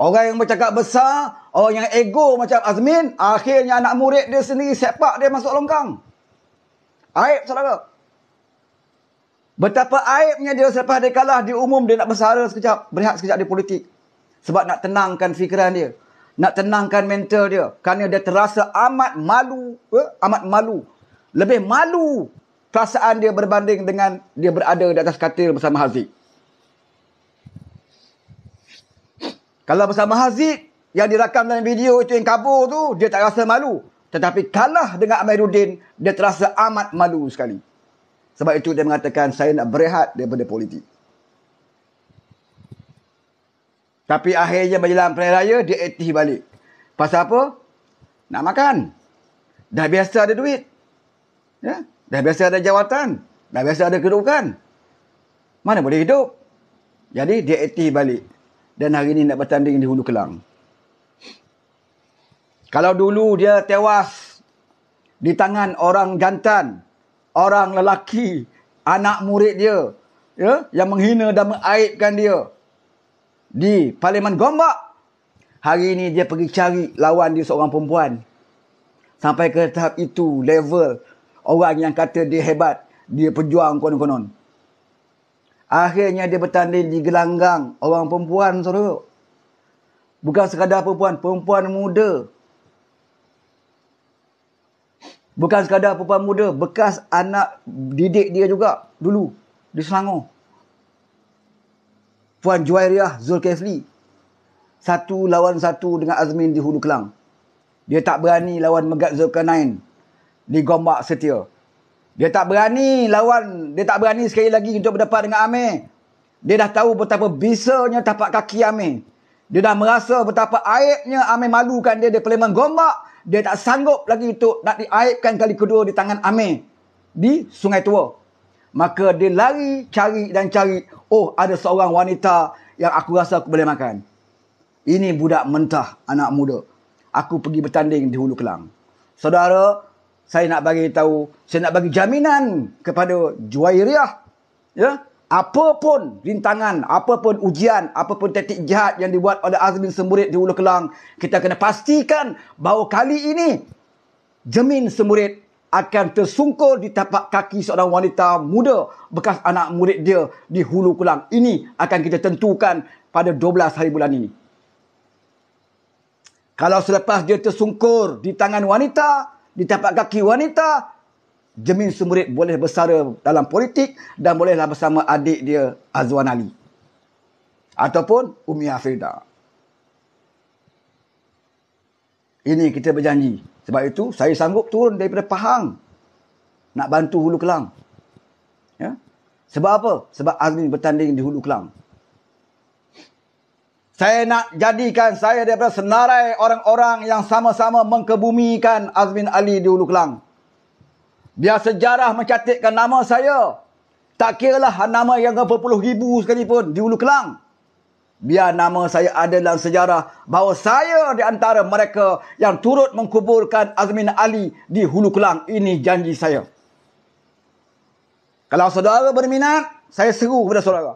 Orang yang bercakap besar, orang yang ego macam Azmin, akhirnya anak murid dia sendiri sepak dia masuk longkang. Aib saudara. Betapa aibnya dia selepas dia kalah di umum dia nak bersara sekejap, berehat sekejap di politik. Sebab nak tenangkan fikiran dia. Nak tenangkan mental dia. Kerana dia terasa amat malu. Eh? Amat malu. Lebih malu perasaan dia berbanding dengan dia berada di atas katil bersama Haziq. Kalau bersama Haziq yang dirakam dalam video itu yang kabur tu, dia tak rasa malu. Tetapi kalah dengan Amiruddin, dia terasa amat malu sekali. Sebab itu dia mengatakan saya nak berehat daripada politik. Tapi akhirnya menjelang pilihan raya, dia aktif balik. Pasal apa? Nak makan. Dah biasa ada duit. Ya? Dah biasa ada jawatan. Dah biasa ada kedudukan. Mana boleh hidup? Jadi dia aktif balik dan hari ini nak bertanding di Hulu Kelang. Kalau dulu dia tewas di tangan orang jantan, orang lelaki, anak murid dia ya, yang menghina dan mengaibkan dia di Parlimen Gombak. Hari ini dia pergi cari lawan dia seorang perempuan. Sampai ke tahap itu level orang yang kata dia hebat, dia pejuang konon-konon. Akhirnya dia bertanding di gelanggang orang perempuan saudara. Bukan sekadar perempuan, perempuan muda. Bukan sekadar perempuan muda, bekas anak didik dia juga dulu di Selangor. Puan Juairiah Zulkifli. Satu lawan satu dengan Azmin di Hulu Kelang. Dia tak berani lawan Megat Zulkarnain di Gombak Setia. Dia tak berani lawan, dia tak berani sekali lagi untuk berdepan dengan Amir. Dia dah tahu betapa bisanya tapak kaki Amir. Dia dah merasa betapa aibnya Amir malukan dia di Perlimang Gombak. Dia tak sanggup lagi untuk nak diaibkan kali kedua di tangan Amir di Sungai Tua. Maka dia lari cari dan cari, oh ada seorang wanita yang aku rasa aku boleh makan. Ini budak mentah anak muda. Aku pergi bertanding di Hulu Kelang. Saudara, saya nak bagi tahu, saya nak bagi jaminan kepada Juwairiyah. Ya, apa pun rintangan, apa pun ujian, apa pun tetik jahat yang dibuat oleh Azmin semurid di Hulu Kelang, kita kena pastikan bahawa kali ini jamin semurid akan tersungkur di tapak kaki seorang wanita muda bekas anak murid dia di Hulu Kelang. Ini akan kita tentukan pada 12 hari bulan ini. Kalau selepas dia tersungkur di tangan wanita, di tapak kaki wanita, Jemin Sumurit boleh bersara dalam politik dan bolehlah bersama adik dia Azwan Ali. Ataupun Umi Afrida. Ini kita berjanji. Sebab itu saya sanggup turun daripada Pahang nak bantu Hulu Kelang. Ya? Sebab apa? Sebab Azmin bertanding di Hulu Kelang. Saya nak jadikan saya daripada senarai orang-orang yang sama-sama mengkebumikan Azmin Ali di Hulu Kelang. Biar sejarah mencatatkan nama saya. Tak kiralah nama yang ke puluh ribu sekalipun di Hulu Kelang. Biar nama saya ada dalam sejarah bahawa saya di antara mereka yang turut mengkuburkan Azmin Ali di Hulu Kelang. Ini janji saya. Kalau saudara berminat, saya seru kepada saudara.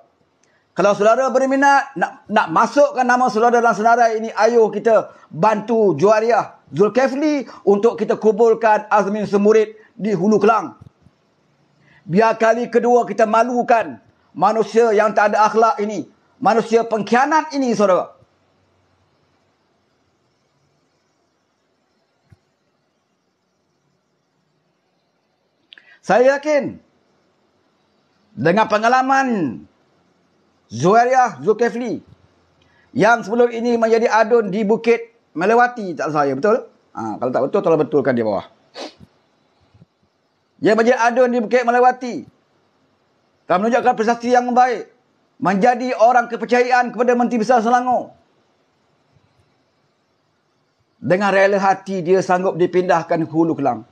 Kalau saudara berminat nak nak masukkan nama saudara dalam senarai ini, ayo kita bantu juariah Zulkifli untuk kita kumpulkan Azmin Semurid di Hulu Kelang. Biar kali kedua kita malukan manusia yang tak ada akhlak ini. Manusia pengkhianat ini, saudara. Saya yakin dengan pengalaman Zuhairia Zulkifli yang sebelum ini menjadi adun di Bukit Melewati tak saya betul? Ha, kalau tak betul tolong betulkan dia bawah. Dia menjadi adun di Bukit Melewati. Telah menunjukkan prestasi yang baik. Menjadi orang kepercayaan kepada Menteri Besar Selangor. Dengan rela hati dia sanggup dipindahkan ke Hulu Kelang.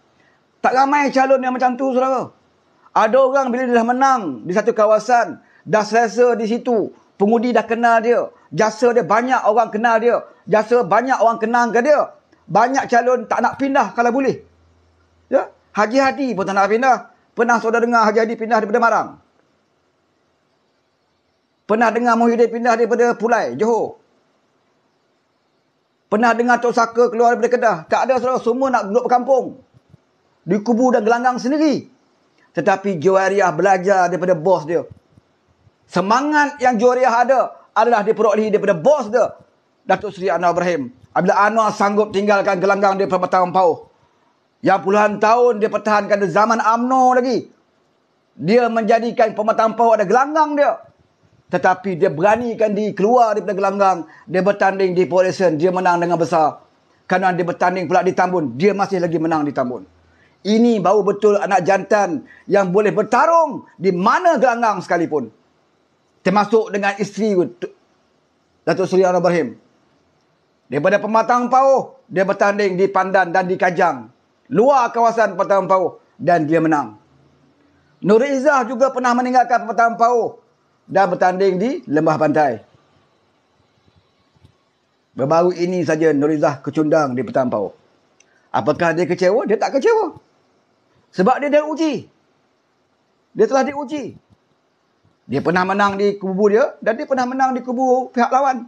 Tak ramai calon yang macam tu saudara. Ada orang bila dia dah menang di satu kawasan, dah selesa di situ. pengudi dah kenal dia. Jasa dia banyak orang kenal dia. Jasa banyak orang kenal ke dia. Banyak calon tak nak pindah kalau boleh. Ya? Haji Hadi pun tak nak pindah. Pernah saudara dengar Haji Hadi pindah daripada Marang? Pernah dengar Muhyiddin pindah daripada Pulai, Johor? Pernah dengar Tok Saka keluar daripada Kedah? Tak ada saudara. Semua nak duduk berkampung. Di kubu dan gelanggang sendiri. Tetapi Johariah belajar daripada bos dia. Semangat yang Joriah ada adalah diperolehi daripada bos dia, Datuk Seri Anwar Ibrahim. Apabila Anwar sanggup tinggalkan gelanggang di Perbatasan Pau. Yang puluhan tahun dia pertahankan di zaman amno lagi. Dia menjadikan Perbatasan Pau ada gelanggang dia. Tetapi dia beranikan di keluar daripada gelanggang. Dia bertanding di Polisian. Dia menang dengan besar. Kerana dia bertanding pula di Tambun. Dia masih lagi menang di Tambun. Ini baru betul anak jantan yang boleh bertarung di mana gelanggang sekalipun. Termasuk dengan isteri Datuk Seri Anwar Ibrahim. Daripada Pematang Pau, dia bertanding di Pandan dan di Kajang. Luar kawasan Pematang Pau dan dia menang. Nur Izzah juga pernah meninggalkan Pematang Pau dan bertanding di Lembah Pantai. Berbaru ini saja Nur Izzah kecundang di Pematang Pau. Apakah dia kecewa? Dia tak kecewa. Sebab dia dah uji. Dia telah diuji. Dia pernah menang di kubu dia dan dia pernah menang di kubu pihak lawan.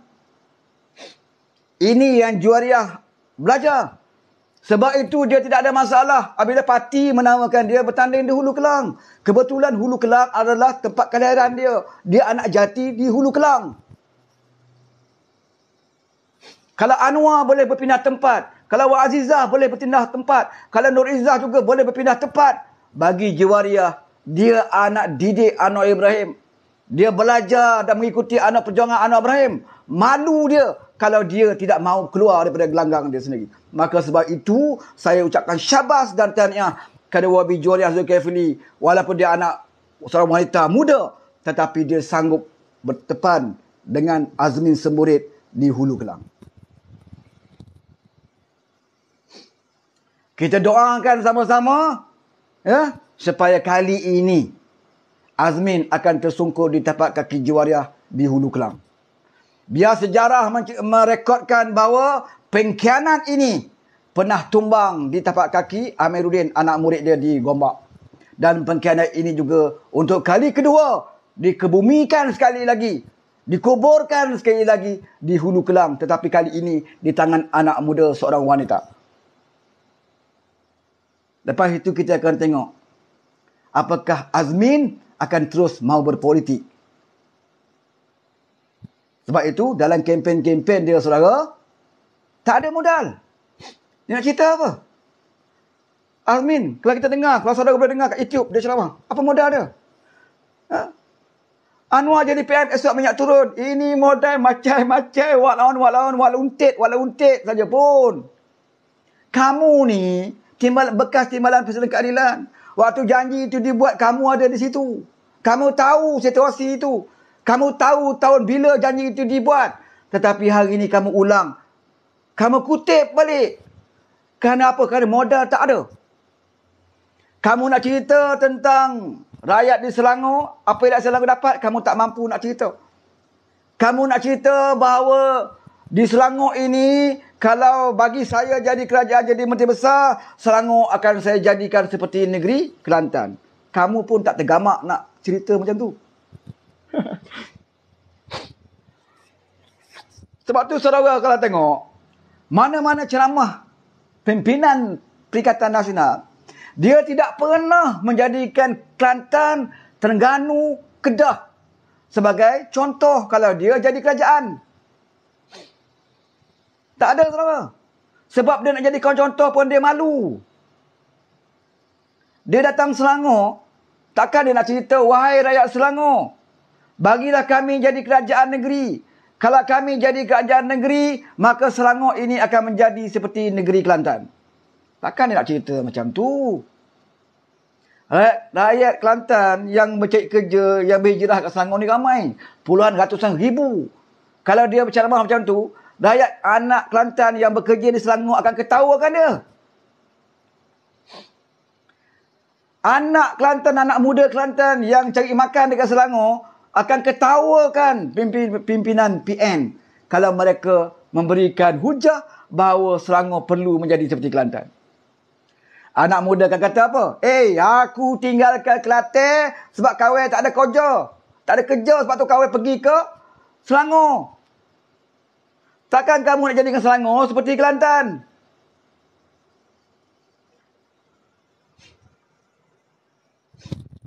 Ini yang juariah belajar. Sebab itu dia tidak ada masalah apabila parti menamakan dia bertanding di Hulu Kelang. Kebetulan Hulu Kelang adalah tempat kelahiran dia. Dia anak jati di Hulu Kelang. Kalau Anwar boleh berpindah tempat. Kalau Wak Azizah boleh berpindah tempat. Kalau Nur Izzah juga boleh berpindah tempat. Bagi Jewariah, dia anak didik Anwar Ibrahim. Dia belajar dan mengikuti anak perjuangan anak Ibrahim. Malu dia kalau dia tidak mahu keluar daripada gelanggang dia sendiri. Maka sebab itu, saya ucapkan syabas dan tahniah kepada Wabi Juliah Zulkifli. Walaupun dia anak seorang wanita muda, tetapi dia sanggup bertepan dengan Azmin Semburit di Hulu Kelang. Kita doakan sama-sama ya supaya kali ini Azmin akan tersungkur di tapak kaki Juwariah di Hulu Kelang. Biar sejarah merekodkan bahawa pengkhianat ini pernah tumbang di tapak kaki Amiruddin anak murid dia di Gombak. Dan pengkhianat ini juga untuk kali kedua dikebumikan sekali lagi, dikuburkan sekali lagi di Hulu Kelang tetapi kali ini di tangan anak muda seorang wanita. Lepas itu kita akan tengok apakah Azmin akan terus mahu berpolitik. Sebab itu dalam kempen-kempen dia saudara, tak ada modal. Dia nak cerita apa? Armin, kalau kita dengar, kalau saudara boleh dengar kat YouTube, dia ceramah. Apa modal dia? Ha? Anwar jadi PM esok minyak turun. Ini modal macam-macam. Walaun, walaun, waluntit, waluntit saja pun. Kamu ni, timbal, bekas timbalan pesanan keadilan. Waktu janji itu dibuat, kamu ada di situ. Kamu tahu situasi itu. Kamu tahu tahun bila janji itu dibuat. Tetapi hari ini kamu ulang. Kamu kutip balik. Kerana apa? Kerana modal tak ada. Kamu nak cerita tentang rakyat di Selangor. Apa yang di Selangor dapat, kamu tak mampu nak cerita. Kamu nak cerita bahawa di Selangor ini kalau bagi saya jadi kerajaan jadi menteri besar, Selangor akan saya jadikan seperti negeri Kelantan. Kamu pun tak tergamak nak cerita macam tu. Sebab tu saudara kalau tengok, mana-mana ceramah pimpinan Perikatan Nasional, dia tidak pernah menjadikan Kelantan, Terengganu, Kedah sebagai contoh kalau dia jadi kerajaan. Tak ada saudara. Sebab dia nak jadi kau contoh pun dia malu. Dia datang Selangor, takkan dia nak cerita, wahai rakyat Selangor, bagilah kami jadi kerajaan negeri. Kalau kami jadi kerajaan negeri, maka Selangor ini akan menjadi seperti negeri Kelantan. Takkan dia nak cerita macam tu. Rakyat Kelantan yang mencari kerja, yang berhijrah kat Selangor ni ramai. Puluhan ratusan ribu. Kalau dia berceramah macam tu, rakyat anak Kelantan yang bekerja di Selangor akan ketawakan dia. Anak Kelantan, anak muda Kelantan yang cari makan dekat Selangor akan ketawakan pimpin, pimpinan PN kalau mereka memberikan hujah bahawa Selangor perlu menjadi seperti Kelantan. Anak muda akan kata apa? Eh, hey, aku tinggalkan Kelantan sebab kawan tak ada kerja. Tak ada kerja sebab tu kawan pergi ke Selangor. Takkan kamu nak jadikan Selangor seperti Kelantan?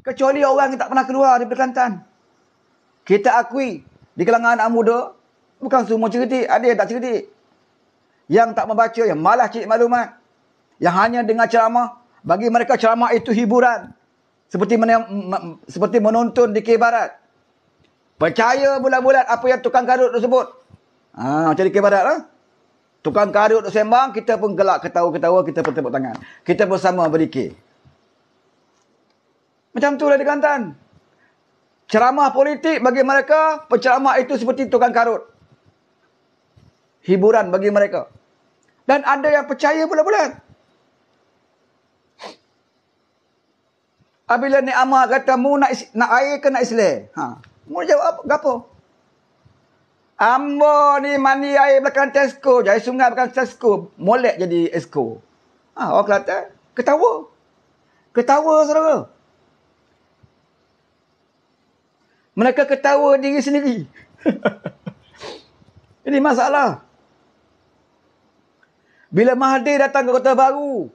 Kecuali orang yang tak pernah keluar dari Kelantan. Kita akui di kalangan anak muda, bukan semua cerdik, ada yang tak cerdik. Yang tak membaca, yang malah cik maklumat. Yang hanya dengar ceramah, bagi mereka ceramah itu hiburan. Seperti, men- seperti menonton di Kibarat. Percaya bulat-bulat apa yang tukang karut tersebut. Ah, macam di kibarat lah. Tukang karut duk sembang, kita pun gelak ketawa-ketawa, kita pun tepuk tangan. Kita pun sama berdikir. Macam tu lah di Kelantan. Ceramah politik bagi mereka, penceramah itu seperti tukang karut. Hiburan bagi mereka. Dan ada yang percaya pula-pula. Apabila ni Amar kata, mu nak, nak air ke nak islah? Ha. Mu jawab apa? Gapa? Ambo ni mandi air belakang Tesco je. sungai belakang Tesco. Molek jadi Esco. Ha, orang Kelantan. Ketawa. Ketawa, saudara. Mereka ketawa diri sendiri. Ini masalah. Bila Mahathir datang ke Kota Baru.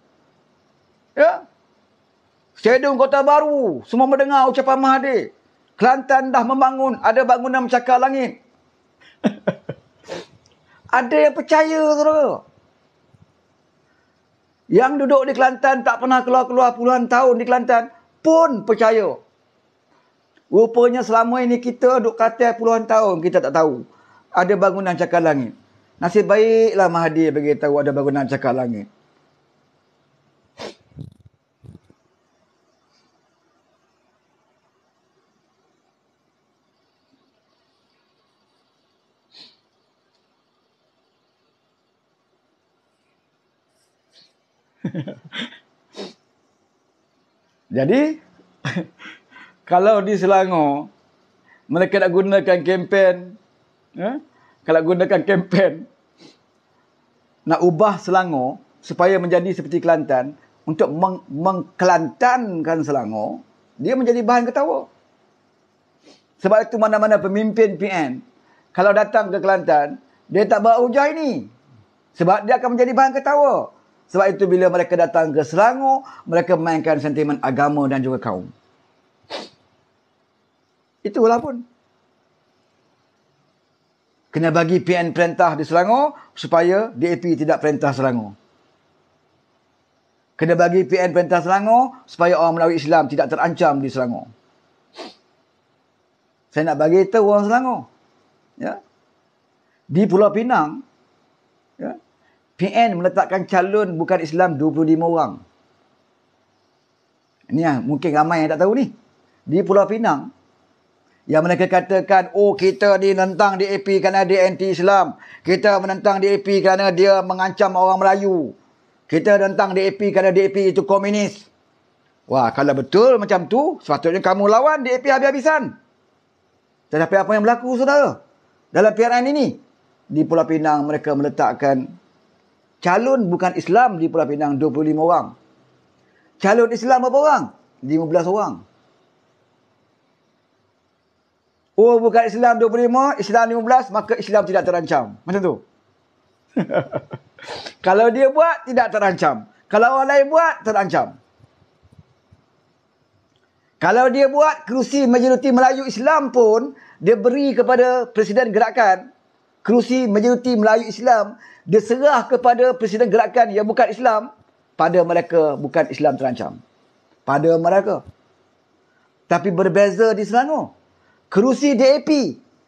Ya. Sedung Kota Baru. Semua mendengar ucapan Mahathir. Kelantan dah membangun. Ada bangunan mencakar langit. Ada yang percaya tu, Yang duduk di Kelantan tak pernah keluar-keluar puluhan tahun di Kelantan pun percaya. Rupanya selama ini kita duduk kata puluhan tahun kita tak tahu. Ada bangunan cakar langit. Nasib baiklah Mahathir beritahu ada bangunan cakar langit. Jadi kalau di Selangor mereka nak gunakan kempen eh? kalau gunakan kempen nak ubah Selangor supaya menjadi seperti Kelantan untuk meng- mengkelantankan Selangor dia menjadi bahan ketawa. Sebab itu mana-mana pemimpin PN kalau datang ke Kelantan dia tak bawa hujah ini. Sebab dia akan menjadi bahan ketawa. Sebab itu bila mereka datang ke Selangor, mereka memainkan sentimen agama dan juga kaum. Itulah pun. Kena bagi PN perintah di Selangor supaya DAP tidak perintah Selangor. Kena bagi PN perintah Selangor supaya orang Melayu Islam tidak terancam di Selangor. Saya nak bagi itu orang Selangor. Ya. Di Pulau Pinang, PN meletakkan calon bukan Islam 25 orang. Ini lah, mungkin ramai yang tak tahu ni. Di Pulau Pinang, yang mereka katakan, oh kita menentang DAP kerana dia anti-Islam. Kita menentang DAP kerana dia mengancam orang Melayu. Kita menentang DAP kerana DAP itu komunis. Wah, kalau betul macam tu, sepatutnya kamu lawan DAP habis-habisan. Tetapi apa yang berlaku, saudara? Dalam PRN ini, di Pulau Pinang mereka meletakkan calon bukan Islam di Pulau Pinang 25 orang. Calon Islam berapa orang? 15 orang. Oh bukan Islam 25, Islam 15, maka Islam tidak terancam. Macam tu. Kalau dia buat, tidak terancam. Kalau orang lain buat, terancam. Kalau dia buat, kerusi majoriti Melayu Islam pun, dia beri kepada Presiden Gerakan, kerusi majoriti Melayu Islam diserah kepada presiden gerakan yang bukan Islam pada mereka bukan Islam terancam pada mereka tapi berbeza di Selangor kerusi DAP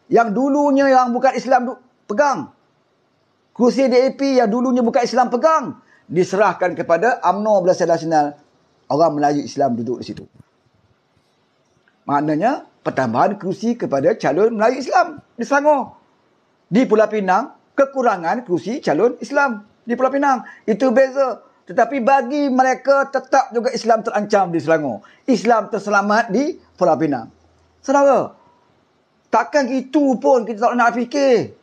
yang dulunya yang bukan Islam pegang kerusi DAP yang dulunya bukan Islam pegang diserahkan kepada UMNO Belasan Nasional orang Melayu Islam duduk di situ maknanya pertambahan kerusi kepada calon Melayu Islam di Selangor di Pulau Pinang kekurangan kerusi calon Islam di Pulau Pinang. Itu beza. Tetapi bagi mereka tetap juga Islam terancam di Selangor. Islam terselamat di Pulau Pinang. Saudara, takkan itu pun kita tak nak fikir.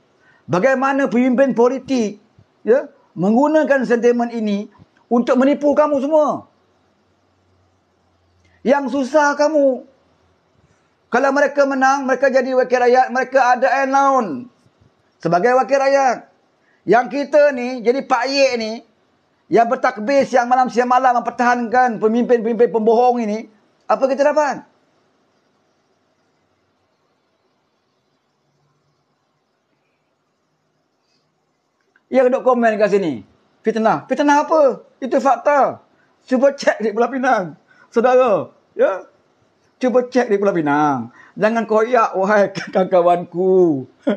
Bagaimana pemimpin politik ya, menggunakan sentimen ini untuk menipu kamu semua. Yang susah kamu. Kalau mereka menang, mereka jadi wakil rakyat, mereka ada announce sebagai wakil rakyat. Yang kita ni jadi Pak yek ni yang bertakbir siang malam siang malam mempertahankan pemimpin-pemimpin pembohong ini, apa kita dapat? Yang duk komen kat sini. Fitnah. Fitnah apa? Itu fakta. Cuba cek di Pulau Pinang. Saudara. Ya? Cuba cek di Pulau Pinang. Jangan koyak, wahai kawan-kawanku.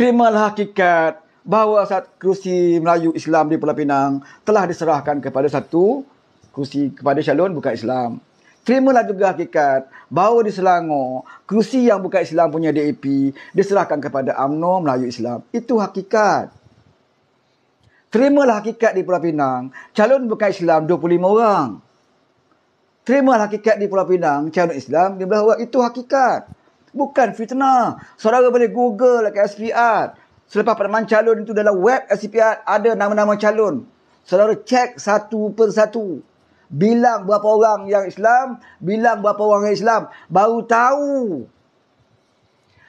terimalah hakikat bahawa saat kerusi Melayu Islam di Pulau Pinang telah diserahkan kepada satu kerusi kepada calon bukan Islam. Terimalah juga hakikat bahawa di Selangor, kerusi yang bukan Islam punya DAP diserahkan kepada AMNO Melayu Islam. Itu hakikat. Terimalah hakikat di Pulau Pinang, calon bukan Islam 25 orang. Terimalah hakikat di Pulau Pinang, calon Islam 15 orang. Itu hakikat. Bukan fitnah. Saudara boleh google lah ke SPR. Selepas penerimaan calon itu dalam web SPR ada nama-nama calon. Saudara cek satu per satu. Bilang berapa orang yang Islam. Bilang berapa orang yang Islam. Baru tahu.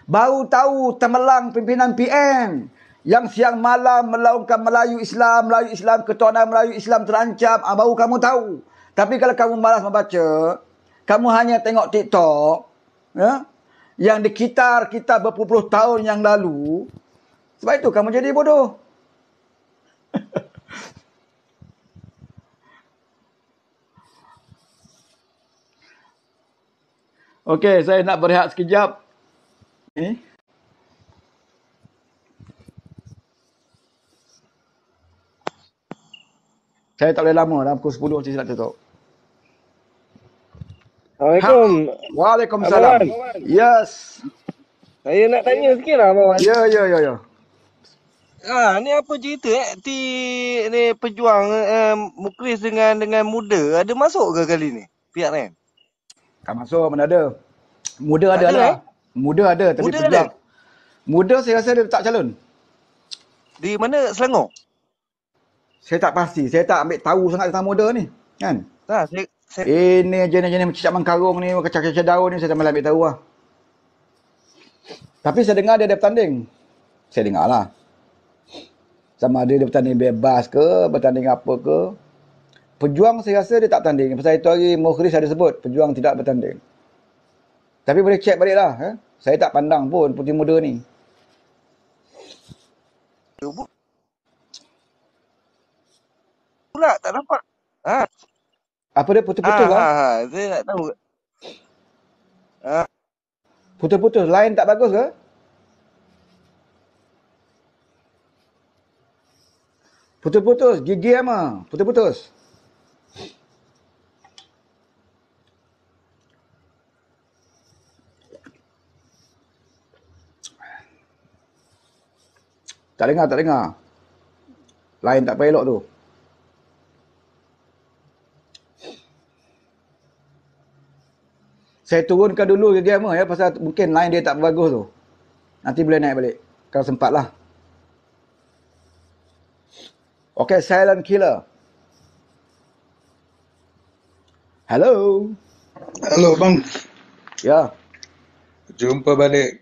Baru tahu temelang pimpinan PM. Yang siang malam melaungkan Melayu Islam. Melayu Islam. Ketuanan Melayu Islam terancam. Ah, baru kamu tahu. Tapi kalau kamu malas membaca. Kamu hanya tengok TikTok. Ya. Eh? yang dikitar kita berpuluh tahun yang lalu. Sebab itu kamu jadi bodoh. Okey, saya nak berehat sekejap. Ni. Saya tak boleh lama dalam pukul 10 saya nak tutup. Assalamualaikum. Ha. Waalaikumsalam. Abang. Yes. Saya nak tanya sikit lah Abang Ya, ya, ya, ya. Ha, ni apa cerita eh? Ti, ni pejuang eh, Mukris dengan dengan muda. Ada masuk ke kali ni? Pihak lain? Tak masuk, mana ada. Muda tak ada, ada lah. Eh? Muda ada, tapi muda pejuang. Ada. Muda saya rasa dia tak calon. Di mana Selangor? Saya tak pasti. Saya tak ambil tahu sangat tentang muda ni. Kan? Tak, saya, saya... Eh, ni jenis-jenis cicak mangkarung ni, kacau-kacau daun ni, saya tak malam ambil tahu lah. Tapi saya dengar dia ada bertanding. Saya dengar lah. Sama ada dia bertanding bebas ke, bertanding apa ke. Pejuang saya rasa dia tak bertanding. Pasal itu hari Mokhris ada sebut, pejuang tidak bertanding. Tapi boleh check balik lah. Eh? Saya tak pandang pun putih muda ni. Pula tak nampak. Ha? Apa dia putus-putus ah, lah. Ha, saya tak tahu. Ha. Putus-putus. Line tak bagus ke? Putus-putus. Gigi ama. Putus-putus. Tak dengar, tak dengar. Lain tak payah elok tu. saya turunkan dulu ke game ya pasal mungkin line dia tak bagus tu. Nanti boleh naik balik kalau sempat lah. Okay, Silent Killer. Hello. Hello, bang. Ya. Yeah. Jumpa balik.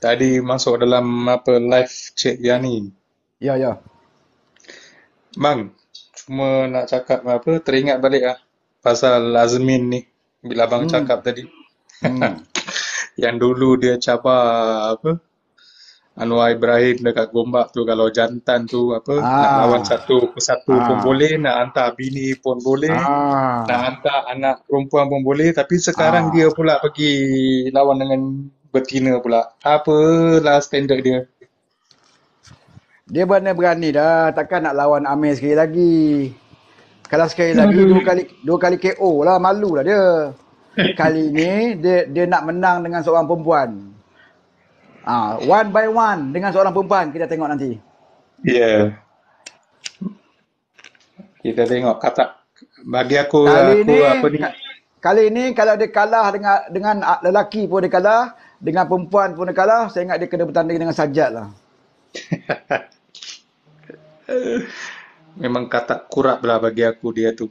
Tadi masuk dalam apa live Cik Yani. Ya, yeah, ya. Yeah. Bang, cuma nak cakap apa, teringat balik lah pasal Azmin ni bila abang hmm. cakap tadi hmm. yang dulu dia cabar apa Anwar Ibrahim dekat Gombak tu kalau jantan tu apa ah. nak lawan satu persatu ah. pun boleh nak hantar bini pun boleh ah. nak hantar anak perempuan pun boleh tapi sekarang ah. dia pula pergi lawan dengan betina pula apalah standard dia dia berani-berani dah takkan nak lawan Amir sekali lagi kalau sekali lagi dua kali dua kali KO lah malu lah dia. Kali ni dia dia nak menang dengan seorang perempuan. Ah, uh, one by one dengan seorang perempuan kita tengok nanti. Ya. Yeah. Kita tengok kata bagi aku lah, kali aku ni, apa ni? Kali ini kalau dia kalah dengan dengan ah, lelaki pun dia kalah, dengan perempuan pun dia kalah, saya ingat dia kena bertanding dengan sajat lah. memang kata kurap lah bagi aku dia tu.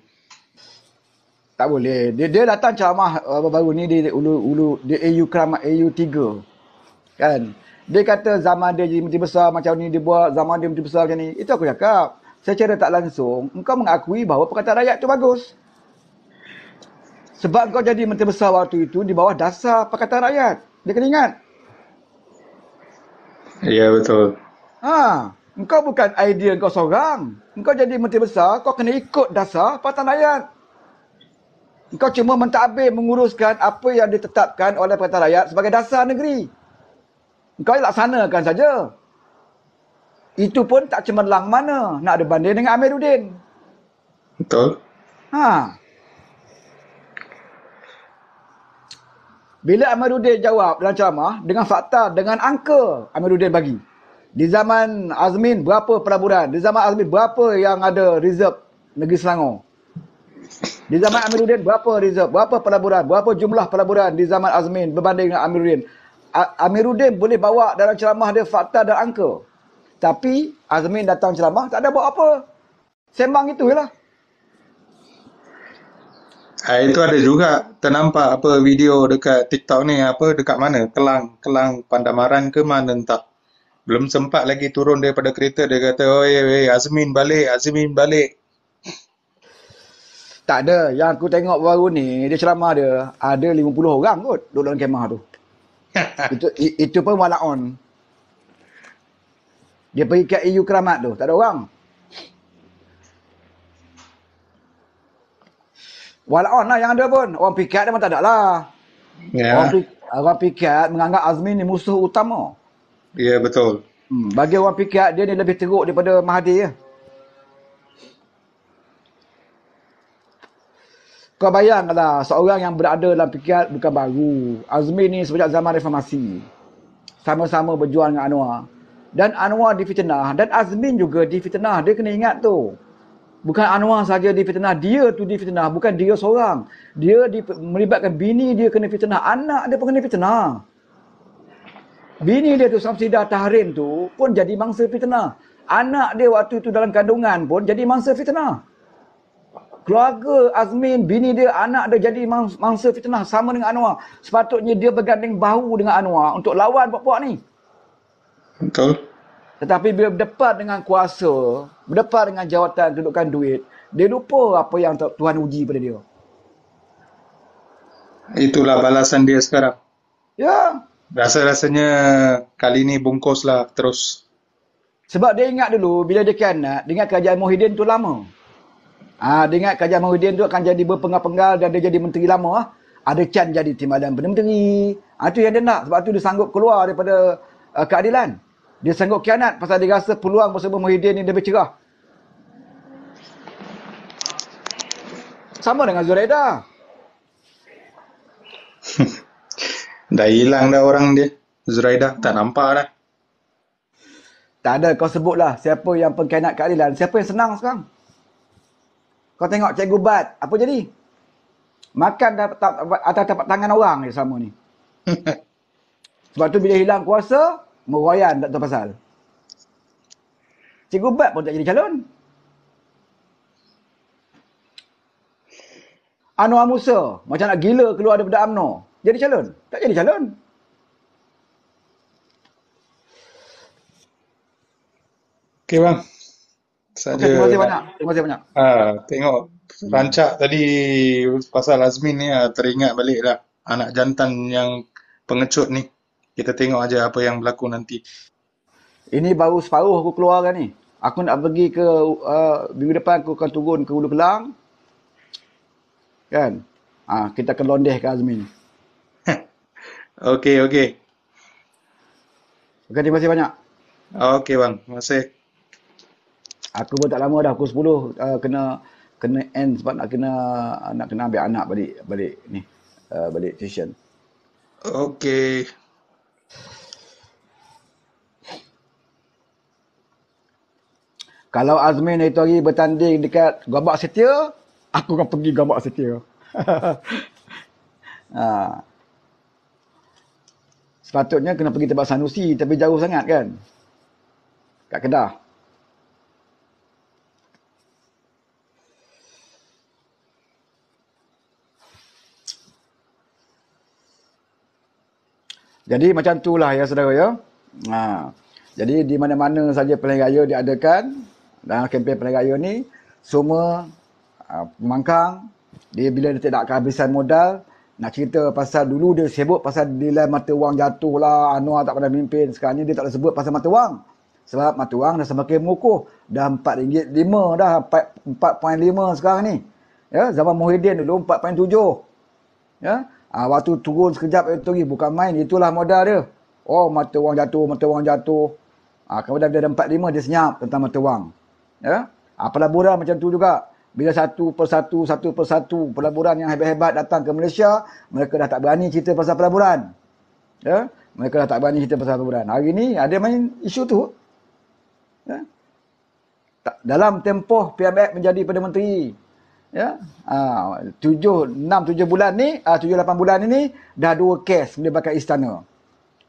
Tak boleh. Dia dia datang ceramah uh, baru ni di ulu ulu di AU Keramat AU 3. Kan? Dia kata zaman dia jadi menteri besar macam ni dia buat, zaman dia menteri besar macam ni. Itu aku cakap. Secara tak langsung, engkau mengakui bahawa perkataan rakyat tu bagus. Sebab kau jadi menteri besar waktu itu di bawah dasar perkataan rakyat. Dia kena ingat. Ya, betul. Ha. Engkau bukan idea kau seorang. Engkau jadi menteri besar, kau kena ikut dasar Pakatan Rakyat. Engkau cuma mentadbir menguruskan apa yang ditetapkan oleh Pakatan Rakyat sebagai dasar negeri. Engkau laksanakan saja. Itu pun tak cemerlang mana nak ada banding dengan Amiruddin. Betul. Ha. Bila Amiruddin jawab dalam ceramah dengan fakta, dengan angka Amiruddin bagi. Di zaman Azmin berapa pelaburan? Di zaman Azmin berapa yang ada reserve negeri Selangor? Di zaman Amiruddin berapa reserve? Berapa pelaburan? Berapa jumlah pelaburan di zaman Azmin berbanding dengan Amiruddin? Amiruddin boleh bawa dalam ceramah dia fakta dan angka. Tapi Azmin datang ceramah tak ada buat apa. Sembang itu lah. Ha, itu ada juga ternampak apa video dekat TikTok ni apa dekat mana? Kelang Kelang Pandamaran ke mana entah. Belum sempat lagi turun daripada kereta dia kata, "Oi, oi, Azmin balik, Azmin balik." Tak ada. Yang aku tengok baru ni, dia ceramah dia, ada 50 orang kot duduk dalam kemah tu. itu itu pun wala on. Dia pergi ke EU Keramat tu, tak ada orang. Wala on lah yang ada pun. Orang pikat dia pun tak ada lah. Yeah. Orang, pikat, orang pikat menganggap Azmin ni musuh utama. Ya yeah, betul. Hmm. Bagi orang fikir dia ni lebih teruk daripada Mahathir ya. Kau bayangkanlah seorang yang berada dalam fikiran bukan baru. Azmi ni sejak zaman reformasi. Sama-sama berjuang dengan Anwar. Dan Anwar di fitnah dan Azmin juga di fitnah Dia kena ingat tu. Bukan Anwar saja di fitnah dia tu di fitnah bukan dia seorang. Dia di, melibatkan bini dia kena fitnah, anak dia pun kena fitnah. Bini dia tu Samsidah Tahrim tu pun jadi mangsa fitnah. Anak dia waktu itu dalam kandungan pun jadi mangsa fitnah. Keluarga Azmin, bini dia, anak dia jadi mangsa fitnah sama dengan Anwar. Sepatutnya dia berganding bahu dengan Anwar untuk lawan puak-puak ni. Betul. Tetapi bila berdepan dengan kuasa, berdepan dengan jawatan, kedudukan duit, dia lupa apa yang Tuhan uji pada dia. Itulah balasan dia sekarang. Ya, Rasa-rasanya kali ni bungkus lah terus. Sebab dia ingat dulu bila dia kianat, eh, dia ingat kerajaan Muhyiddin tu lama. Ah, ha, dia ingat kerajaan Muhyiddin tu akan jadi berpenggal-penggal dan dia jadi menteri lama lah. Ada can jadi timbalan Perdana Menteri. Ha, ah, itu yang dia nak. Sebab tu dia sanggup keluar daripada uh, keadilan. Dia sanggup kianat pasal dia rasa peluang bersama Muhyiddin ni lebih cerah. Sama dengan Zuraida. Dah hilang dah orang dia. Zuraida. Tak nampak dah. Tak ada. Kau sebutlah siapa yang pengkainat Kak Lilan. Siapa yang senang sekarang? Kau tengok Cikgu Bat. Apa jadi? Makan dah atas tapak tangan orang je sama ni. Sebab tu bila hilang kuasa, meroyan tak tahu pasal. Cikgu Bat pun tak jadi calon. Anwar Musa macam nak gila keluar daripada UMNO jadi calon? Tak jadi calon. Okey bang. Okay, terima kasih banyak. Terima kasih banyak. Ha, tengok rancak hmm. tadi pasal Azmin ni ah, teringat balik lah anak jantan yang pengecut ni. Kita tengok aja apa yang berlaku nanti. Ini baru separuh aku keluar kan ni. Aku nak pergi ke uh, minggu depan aku akan turun ke Hulu Kelang. Kan? Ah, ha, kita akan londeh ke Azmin. Okey, okey. Okey terima kasih banyak. Okey bang, terima kasih. Aku pun tak lama dah aku 10 uh, kena kena end sebab nak kena nak kena ambil anak balik balik ni. Uh, balik tuition. Okey. Kalau Azmin itu hari bertanding dekat Gambak Setia, aku akan pergi Gambak Setia. ha. uh sepatutnya kena pergi tempat Sanusi tapi jauh sangat kan kat Kedah Jadi macam tu lah ya saudara ya. Ha. Jadi di mana-mana saja pelayan raya diadakan dalam kempen pelayan raya ni semua uh, ha, pemangkang dia bila dia tidak kehabisan modal nak cerita pasal dulu dia sebut pasal nilai mata wang jatuh lah Anwar tak pernah mimpin sekarang ni dia tak ada sebut pasal mata wang sebab mata wang dah semakin mengukuh dah RM4.5 dah 4.5 sekarang ni ya zaman Muhyiddin dulu 4.7 ya ha, waktu turun sekejap itu lagi bukan main itulah modal dia oh mata wang jatuh mata wang jatuh ah ha, kemudian dia ada 4.5 dia senyap tentang mata wang ya ha, pelaburan macam tu juga bila satu persatu satu persatu pelaburan yang hebat-hebat datang ke Malaysia mereka dah tak berani cerita pasal pelaburan ya mereka dah tak berani cerita pasal pelaburan hari ini ada main isu tu ya tak, dalam tempoh PMX menjadi Perdana Menteri ya ha, tujuh enam tujuh bulan ni ha, tujuh lapan bulan ini dah dua kes melibatkan istana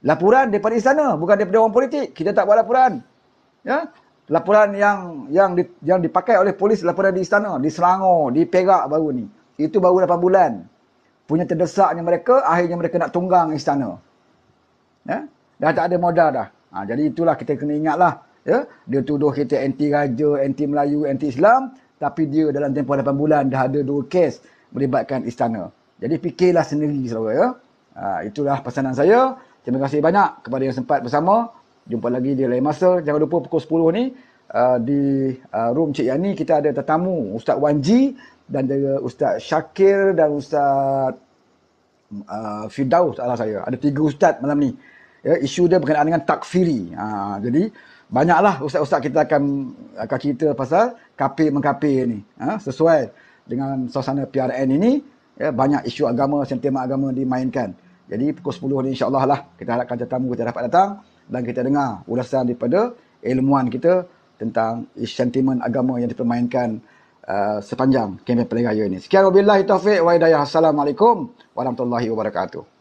laporan daripada istana bukan daripada orang politik kita tak buat laporan ya laporan yang yang di, yang dipakai oleh polis laporan di istana di Selangor di Perak baru ni itu baru 8 bulan punya terdesaknya mereka akhirnya mereka nak tunggang istana ya dah tak ada modal dah ha, jadi itulah kita kena ingatlah ya dia tuduh kita anti raja anti Melayu anti Islam tapi dia dalam tempoh 8 bulan dah ada dua kes melibatkan istana jadi fikirlah sendiri saudara ya ha, itulah pesanan saya terima kasih banyak kepada yang sempat bersama jumpa lagi di lain masa. Jangan lupa pukul 10 ni uh, di uh, room Cik Yani kita ada tetamu Ustaz Wanji dan juga Ustaz Syakir dan Ustaz uh, Firdaus ala saya. Ada tiga ustaz malam ni. Ya, isu dia berkenaan dengan takfiri. Ha, jadi banyaklah ustaz-ustaz kita akan uh, akan cerita pasal kapir mengkapir ni. Ha, sesuai dengan suasana PRN ini ya, banyak isu agama, sentimen agama dimainkan. Jadi pukul 10 ni insyaallah lah kita harapkan tetamu kita dapat datang dan kita dengar ulasan daripada ilmuan kita tentang sentimen agama yang dipermainkan uh, sepanjang kempen pelik raya ini. Sekian wabillahi taufiq wa hidayah. Assalamualaikum warahmatullahi wabarakatuh.